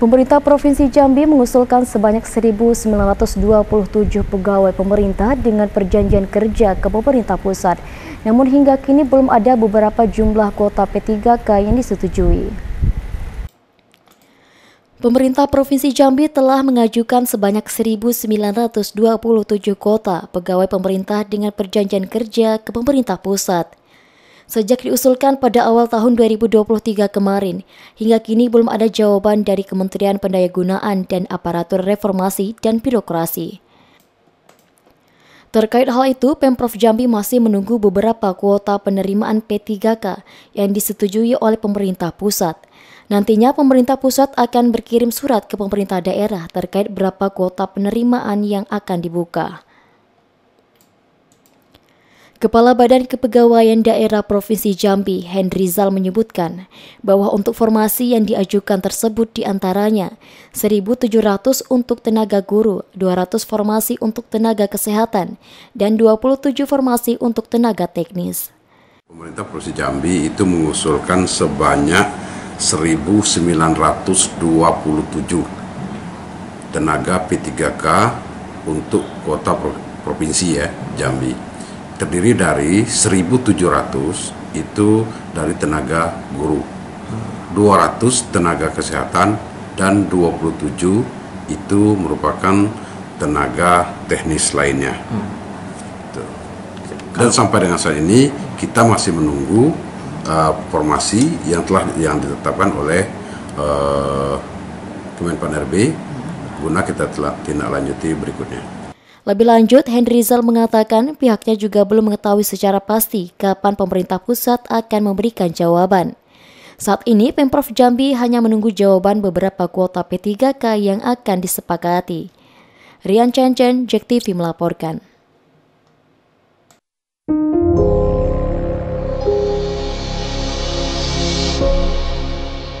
Pemerintah Provinsi Jambi mengusulkan sebanyak 1.927 pegawai pemerintah dengan perjanjian kerja ke pemerintah pusat. Namun hingga kini belum ada beberapa jumlah kuota P3K yang disetujui. Pemerintah Provinsi Jambi telah mengajukan sebanyak 1.927 kuota pegawai pemerintah dengan perjanjian kerja ke pemerintah pusat. Sejak diusulkan pada awal tahun 2023 kemarin, hingga kini belum ada jawaban dari Kementerian Pendayagunaan dan Aparatur Reformasi dan Birokrasi. Terkait hal itu, Pemprov Jambi masih menunggu beberapa kuota penerimaan P3K yang disetujui oleh pemerintah pusat. Nantinya pemerintah pusat akan berkirim surat ke pemerintah daerah terkait berapa kuota penerimaan yang akan dibuka. Kepala Badan Kepegawaian Daerah Provinsi Jambi, Henry Zal menyebutkan bahwa untuk formasi yang diajukan tersebut diantaranya 1.700 untuk tenaga guru, 200 formasi untuk tenaga kesehatan, dan 27 formasi untuk tenaga teknis. Pemerintah Provinsi Jambi itu mengusulkan sebanyak 1.927 tenaga P3K untuk kota provinsi ya Jambi terdiri dari 1.700 itu dari tenaga guru, 200 tenaga kesehatan dan 27 itu merupakan tenaga teknis lainnya. Dan sampai dengan saat ini kita masih menunggu uh, formasi yang telah yang ditetapkan oleh uh, Kemenpan RB guna kita telah tindak lanjuti berikutnya. Lebih lanjut, Henry Rizal mengatakan pihaknya juga belum mengetahui secara pasti kapan pemerintah pusat akan memberikan jawaban. Saat ini, Pemprov Jambi hanya menunggu jawaban beberapa kuota P3K yang akan disepakati. Rian Chen Chen, Jek TV melaporkan.